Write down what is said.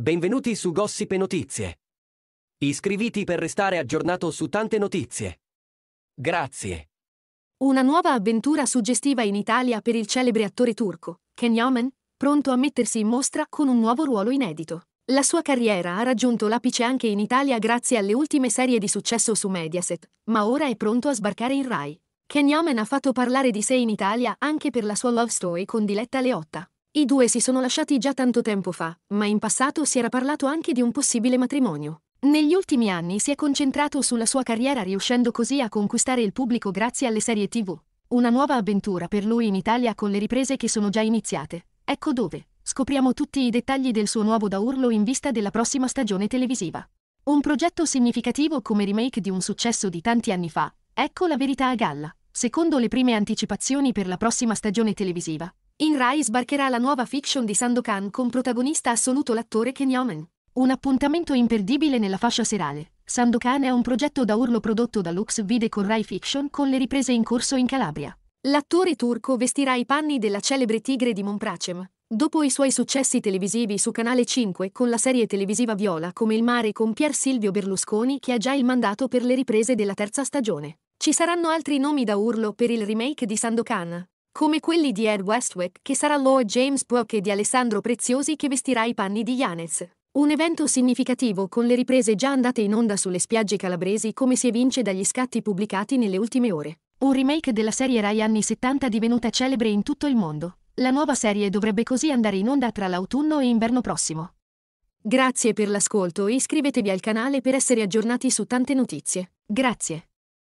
Benvenuti su Gossip e Notizie. Iscriviti per restare aggiornato su tante notizie. Grazie. Una nuova avventura suggestiva in Italia per il celebre attore turco, Ken Yomen, pronto a mettersi in mostra con un nuovo ruolo inedito. La sua carriera ha raggiunto l'apice anche in Italia grazie alle ultime serie di successo su Mediaset, ma ora è pronto a sbarcare in Rai. Ken Yomen ha fatto parlare di sé in Italia anche per la sua love story con Diletta Leotta. I due si sono lasciati già tanto tempo fa, ma in passato si era parlato anche di un possibile matrimonio. Negli ultimi anni si è concentrato sulla sua carriera riuscendo così a conquistare il pubblico grazie alle serie TV. Una nuova avventura per lui in Italia con le riprese che sono già iniziate. Ecco dove. Scopriamo tutti i dettagli del suo nuovo da urlo in vista della prossima stagione televisiva. Un progetto significativo come remake di un successo di tanti anni fa. Ecco la verità a galla. Secondo le prime anticipazioni per la prossima stagione televisiva, in Rai sbarcherà la nuova fiction di Sandokan con protagonista assoluto l'attore Ken Yomen. Un appuntamento imperdibile nella fascia serale. Sandokan è un progetto da urlo prodotto da Lux Vide con Rai Fiction con le riprese in corso in Calabria. L'attore turco vestirà i panni della celebre tigre di Monpracem, Dopo i suoi successi televisivi su Canale 5 con la serie televisiva Viola come il mare con Pier Silvio Berlusconi che ha già il mandato per le riprese della terza stagione. Ci saranno altri nomi da urlo per il remake di Sandokan, come quelli di Ed Westwick che sarà Lord James Brooke e di Alessandro Preziosi che vestirà i panni di Yanez. Un evento significativo con le riprese già andate in onda sulle spiagge calabresi come si evince dagli scatti pubblicati nelle ultime ore. Un remake della serie Rai anni 70 divenuta celebre in tutto il mondo. La nuova serie dovrebbe così andare in onda tra l'autunno e inverno prossimo. Grazie per l'ascolto e iscrivetevi al canale per essere aggiornati su tante notizie. Grazie.